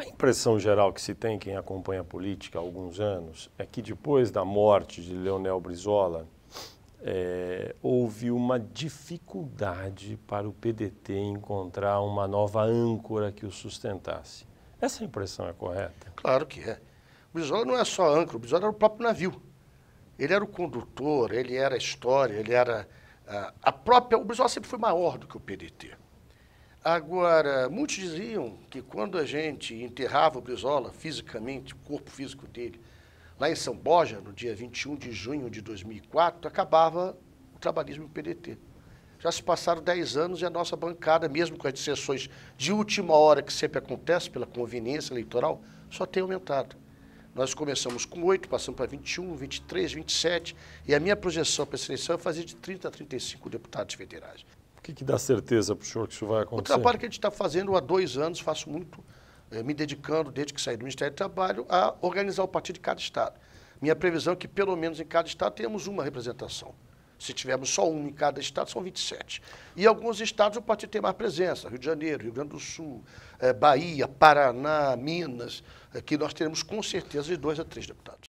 A impressão geral que se tem, quem acompanha a política há alguns anos, é que depois da morte de Leonel Brizola, é, houve uma dificuldade para o PDT encontrar uma nova âncora que o sustentasse. Essa impressão é correta? Claro que é. O Brizola não é só âncora, o Brizola era o próprio navio. Ele era o condutor, ele era a história, ele era a, ah, a própria. O Brizola sempre foi maior do que o PDT. Agora, muitos diziam que quando a gente enterrava o Brizola fisicamente, o corpo físico dele, lá em São Borja, no dia 21 de junho de 2004, acabava o trabalhismo do PDT. Já se passaram 10 anos e a nossa bancada, mesmo com as sessões de última hora que sempre acontece pela conveniência eleitoral, só tem aumentado. Nós começamos com 8, passamos para 21, 23, 27, e a minha projeção para a seleção é fazer de 30 a 35 deputados federais. O que, que dá certeza para o senhor que isso vai acontecer? O trabalho que a gente está fazendo há dois anos, faço muito, eh, me dedicando, desde que saí do Ministério do Trabalho, a organizar o partido de cada Estado. Minha previsão é que, pelo menos em cada Estado, temos uma representação. Se tivermos só um em cada estado, são 27. E alguns estados o partido tem mais presença: Rio de Janeiro, Rio Grande do Sul, eh, Bahia, Paraná, Minas, eh, que nós teremos com certeza de dois a três deputados.